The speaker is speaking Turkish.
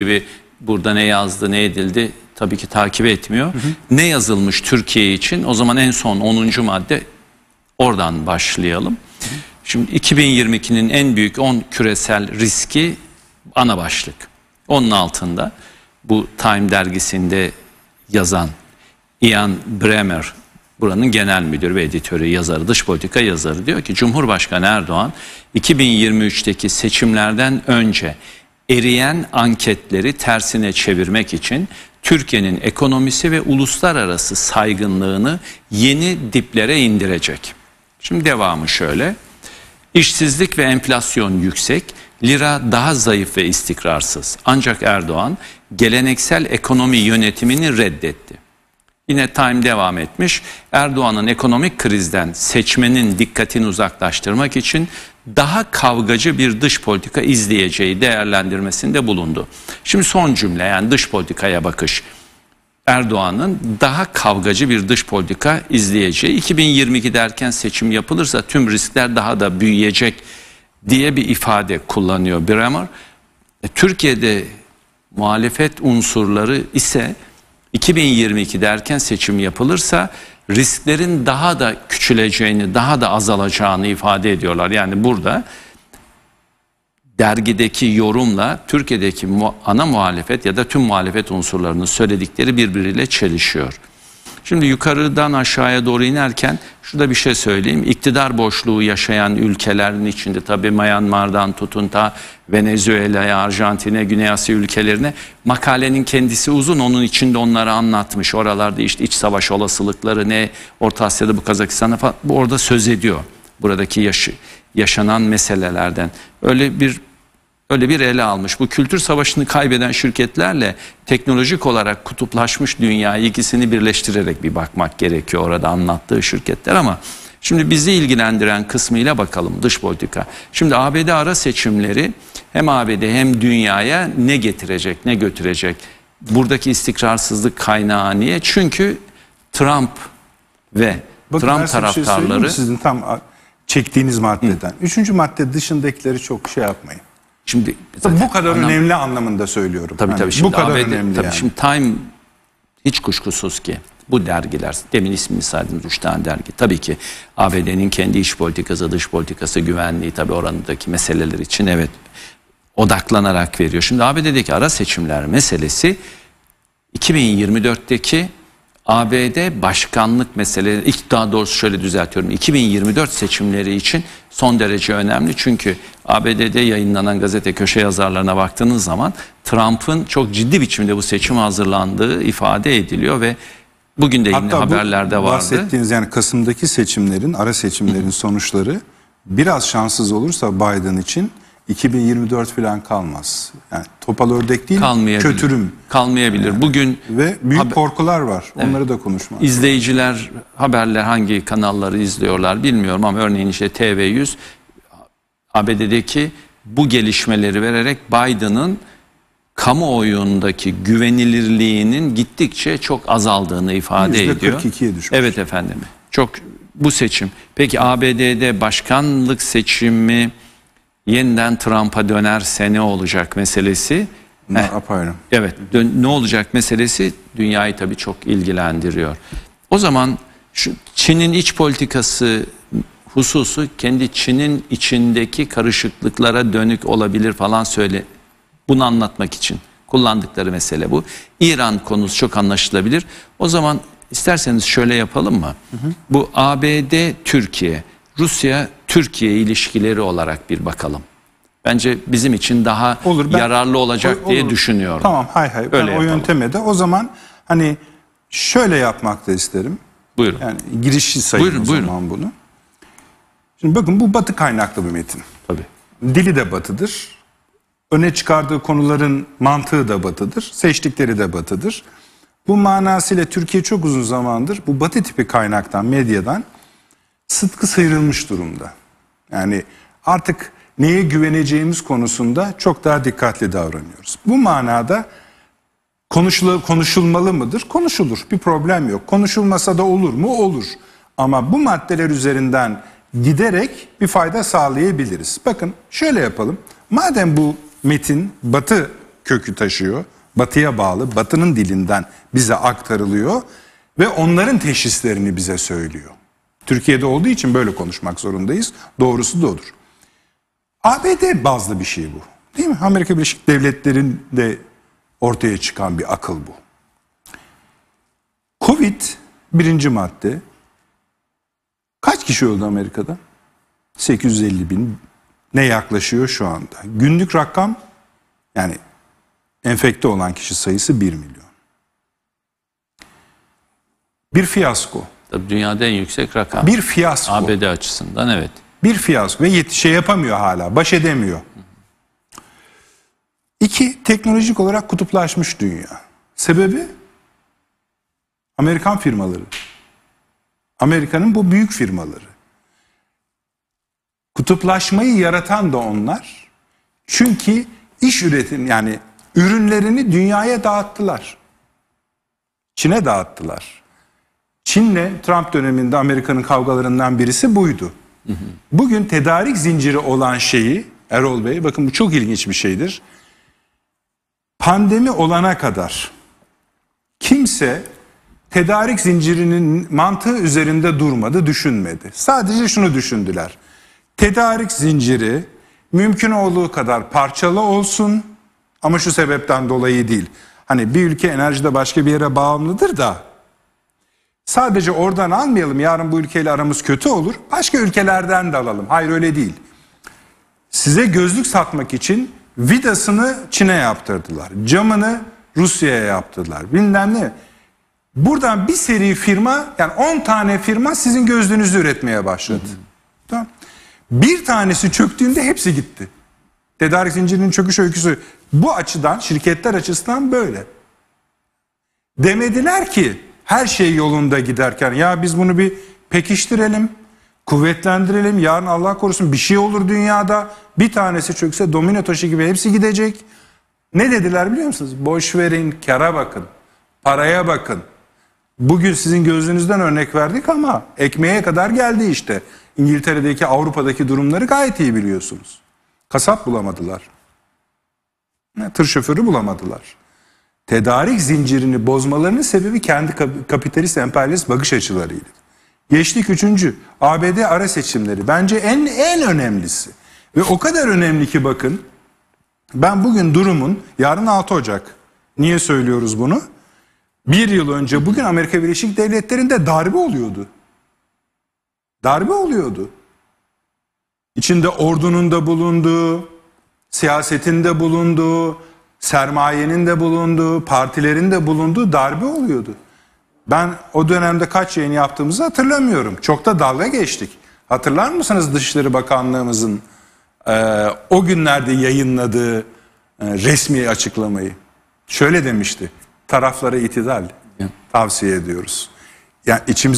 gibi burada ne yazdı ne edildi tabii ki takip etmiyor. Hı hı. Ne yazılmış Türkiye için o zaman en son 10. madde oradan başlayalım. Hı hı. Şimdi 2022'nin en büyük 10 küresel riski ana başlık. Onun altında bu Time dergisinde yazan Ian Bremer buranın genel müdürü ve editörü yazarı dış politika yazarı diyor ki Cumhurbaşkanı Erdoğan 2023'teki seçimlerden önce eriyen anketleri tersine çevirmek için Türkiye'nin ekonomisi ve uluslararası saygınlığını yeni diplere indirecek. Şimdi devamı şöyle. İşsizlik ve enflasyon yüksek, lira daha zayıf ve istikrarsız. Ancak Erdoğan geleneksel ekonomi yönetimini reddetti. Yine Time devam etmiş. Erdoğan'ın ekonomik krizden seçmenin dikkatini uzaklaştırmak için daha kavgacı bir dış politika izleyeceği değerlendirmesinde bulundu. Şimdi son cümle yani dış politikaya bakış. Erdoğan'ın daha kavgacı bir dış politika izleyeceği 2022'de erken seçim yapılırsa tüm riskler daha da büyüyecek diye bir ifade kullanıyor Bremer. E, Türkiye'de muhalefet unsurları ise 2022 derken seçim yapılırsa risklerin daha da küçüleceğini, daha da azalacağını ifade ediyorlar. Yani burada dergideki yorumla Türkiye'deki ana muhalefet ya da tüm muhalefet unsurlarının söyledikleri birbiriyle çelişiyor. Şimdi yukarıdan aşağıya doğru inerken şurada bir şey söyleyeyim. İktidar boşluğu yaşayan ülkelerin içinde tabii Myanmar'dan tutun ta Venezuela'ya, Arjantin'e, Güney Asya ülkelerine makalenin kendisi uzun. Onun içinde onları anlatmış. Oralarda işte iç savaş olasılıkları ne, Orta Asya'da bu Kazakistan'da falan. Bu orada söz ediyor. Buradaki yaşı, yaşanan meselelerden. Öyle bir öyle bir ele almış. Bu kültür savaşını kaybeden şirketlerle teknolojik olarak kutuplaşmış dünyayı ikisini birleştirerek bir bakmak gerekiyor orada anlattığı şirketler ama şimdi bizi ilgilendiren kısmıyla bakalım dış politika. Şimdi ABD ara seçimleri hem ABD hem dünyaya ne getirecek ne götürecek? Buradaki istikrarsızlık kaynağı niye? Çünkü Trump ve Bakın Trump şey taraftarları şey sizin tam çektiğiniz maddeden. Hı. Üçüncü madde dışındakileri çok şey yapmayın. Şimdi bu kadar anlam... önemli anlamında söylüyorum. Tabii yani, tabii. Hani şimdi bu kadar ABD, önemli. Tabii yani. şimdi Time hiç kuşkusuz ki bu dergiler, demin ismini saydınız 3 tane dergi. Tabii ki ABD'nin kendi iç politikası, dış politikası, güvenliği tabii oranındaki meseleler için evet odaklanarak veriyor. Şimdi ABD'deki ara seçimler meselesi 2024'teki ABD başkanlık meseleleri, ilk daha doğrusu şöyle düzeltiyorum, 2024 seçimleri için son derece önemli. Çünkü ABD'de yayınlanan gazete köşe yazarlarına baktığınız zaman Trump'ın çok ciddi biçimde bu seçim hazırlandığı ifade ediliyor ve bugün de yine Hatta haberlerde vardı. bahsettiğiniz yani Kasım'daki seçimlerin, ara seçimlerin sonuçları biraz şanssız olursa Biden için 2024 falan kalmaz. Yani topal ördek değil, Kalmayabilir. kötürüm. Kalmayabilir. Yani. Bugün ve büyük haber... korkular var. Evet. Onları da konuşmak. İzleyiciler haberler hangi kanalları izliyorlar bilmiyorum ama örneğin işte TV100 ABD'deki bu gelişmeleri vererek Biden'ın kamuoyundaki güvenilirliğinin gittikçe çok azaldığını ifade ediyor. %42'ye düşmüş. Evet efendim. Çok bu seçim. Peki ABD'de başkanlık seçimi yeniden Trump'a dönerse ne olacak meselesi. Ne apayrı. Evet ne olacak meselesi dünyayı tabii çok ilgilendiriyor. O zaman şu Çin'in iç politikası hususu kendi Çin'in içindeki karışıklıklara dönük olabilir falan söyle. Bunu anlatmak için kullandıkları mesele bu. İran konusu çok anlaşılabilir. O zaman isterseniz şöyle yapalım mı? Hı hı. Bu ABD, Türkiye, Rusya, Türkiye ilişkileri olarak bir bakalım. Bence bizim için daha olur, ben, yararlı olacak olur, diye düşünüyorum. Tamam hay hay. Öyle ben yapalım. o yönteme de o zaman hani şöyle yapmak da isterim. Buyurun. Yani girişi sayın buyurun, o buyurun. zaman bunu. Şimdi bakın bu batı kaynaklı bir metin. Tabii. Dili de batıdır. Öne çıkardığı konuların mantığı da batıdır. Seçtikleri de batıdır. Bu manasıyla Türkiye çok uzun zamandır bu batı tipi kaynaktan, medyadan sıtkı sıyrılmış durumda. Yani artık neye güveneceğimiz konusunda çok daha dikkatli davranıyoruz. Bu manada konuşul konuşulmalı mıdır? Konuşulur. Bir problem yok. Konuşulmasa da olur mu? Olur. Ama bu maddeler üzerinden giderek bir fayda sağlayabiliriz. Bakın şöyle yapalım. Madem bu metin batı kökü taşıyor, batıya bağlı, batının dilinden bize aktarılıyor ve onların teşhislerini bize söylüyor. Türkiye'de olduğu için böyle konuşmak zorundayız. Doğrusu da odur. ABD bazlı bir şey bu. Değil mi? Amerika Birleşik Devletleri'nde ortaya çıkan bir akıl bu. Covid birinci madde. Kaç kişi öldü Amerika'da? 850 bin ne yaklaşıyor şu anda? Günlük rakam yani enfekte olan kişi sayısı 1 milyon. Bir fiyasko. Tabii dünyada en yüksek rakam. Bir fiyasko. ABD açısından evet. Bir fiyasko ve yet- şey yapamıyor hala, baş edemiyor. İki, teknolojik olarak kutuplaşmış dünya. Sebebi? Amerikan firmaları. Amerika'nın bu büyük firmaları. Kutuplaşmayı yaratan da onlar. Çünkü iş üretim yani ürünlerini dünyaya dağıttılar. Çin'e dağıttılar. Çin'le Trump döneminde Amerika'nın kavgalarından birisi buydu. Bugün tedarik zinciri olan şeyi Erol Bey bakın bu çok ilginç bir şeydir. Pandemi olana kadar kimse tedarik zincirinin mantığı üzerinde durmadı, düşünmedi. Sadece şunu düşündüler. Tedarik zinciri mümkün olduğu kadar parçalı olsun ama şu sebepten dolayı değil. Hani bir ülke enerjide başka bir yere bağımlıdır da Sadece oradan almayalım yarın bu ülkeyle aramız kötü olur. Başka ülkelerden de alalım. Hayır öyle değil. Size gözlük satmak için vidasını Çin'e yaptırdılar. Camını Rusya'ya yaptırdılar. Bilmem ne. Buradan bir seri firma yani 10 tane firma sizin gözlüğünüzü üretmeye başladı. Tamam. Bir tanesi çöktüğünde hepsi gitti. Tedarik zincirinin çöküş öyküsü bu açıdan şirketler açısından böyle. Demediler ki her şey yolunda giderken ya biz bunu bir pekiştirelim, kuvvetlendirelim. Yarın Allah korusun bir şey olur dünyada. Bir tanesi çökse domino taşı gibi hepsi gidecek. Ne dediler biliyor musunuz? Boş verin, kara bakın, paraya bakın. Bugün sizin gözünüzden örnek verdik ama ekmeğe kadar geldi işte. İngiltere'deki, Avrupa'daki durumları gayet iyi biliyorsunuz. Kasap bulamadılar. Tır şoförü bulamadılar tedarik zincirini bozmalarının sebebi kendi kapitalist emperyalist bakış açılarıydı. Geçtik üçüncü ABD ara seçimleri bence en en önemlisi ve o kadar önemli ki bakın ben bugün durumun yarın 6 Ocak niye söylüyoruz bunu? Bir yıl önce bugün Amerika Birleşik Devletleri'nde darbe oluyordu. Darbe oluyordu. İçinde ordunun da bulunduğu, siyasetin de bulunduğu, sermayenin de bulunduğu, partilerin de bulunduğu darbe oluyordu. Ben o dönemde kaç yayın yaptığımızı hatırlamıyorum. Çok da dalga geçtik. Hatırlar mısınız Dışişleri Bakanlığımızın e, o günlerde yayınladığı e, resmi açıklamayı? Şöyle demişti, taraflara itidal tavsiye ediyoruz. Yani içimiz